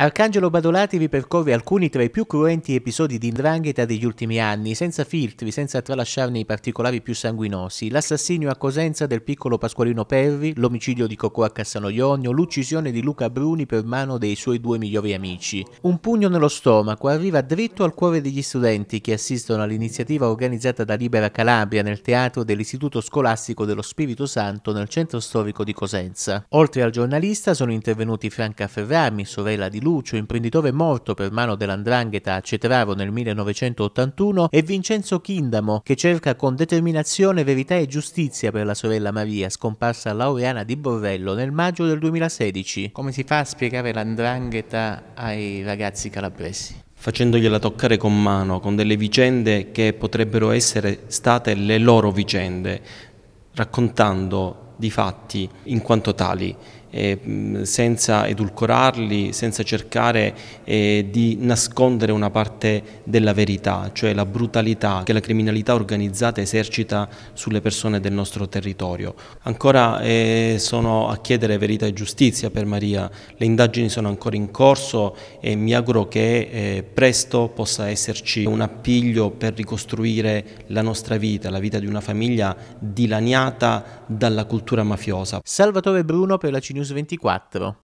Arcangelo Badolati vi percorre alcuni tra i più cruenti episodi di indrangheta degli ultimi anni, senza filtri, senza tralasciarne i particolari più sanguinosi. L'assassinio a Cosenza del piccolo Pasqualino Perri, l'omicidio di Cocò a Cassanogliogno, l'uccisione di Luca Bruni per mano dei suoi due migliori amici. Un pugno nello stomaco arriva dritto al cuore degli studenti che assistono all'iniziativa organizzata da Libera Calabria nel teatro dell'Istituto Scolastico dello Spirito Santo nel centro storico di Cosenza. Oltre al giornalista sono intervenuti Franca Ferrami, sorella di Luca, Lucio, imprenditore morto per mano dell'Andrangheta a Cetraro nel 1981, e Vincenzo Kindamo, che cerca con determinazione verità e giustizia per la sorella Maria, scomparsa a Laureana di Borrello nel maggio del 2016. Come si fa a spiegare l'Andrangheta ai ragazzi calabresi? facendogliela toccare con mano, con delle vicende che potrebbero essere state le loro vicende, raccontando di fatti in quanto tali eh, senza edulcorarli, senza cercare eh, di nascondere una parte della verità, cioè la brutalità che la criminalità organizzata esercita sulle persone del nostro territorio. Ancora eh, sono a chiedere verità e giustizia per Maria, le indagini sono ancora in corso e mi auguro che eh, presto possa esserci un appiglio per ricostruire la nostra vita, la vita di una famiglia dilaniata dalla cultura mafiosa. Salvatore Bruno per la Cine News 24.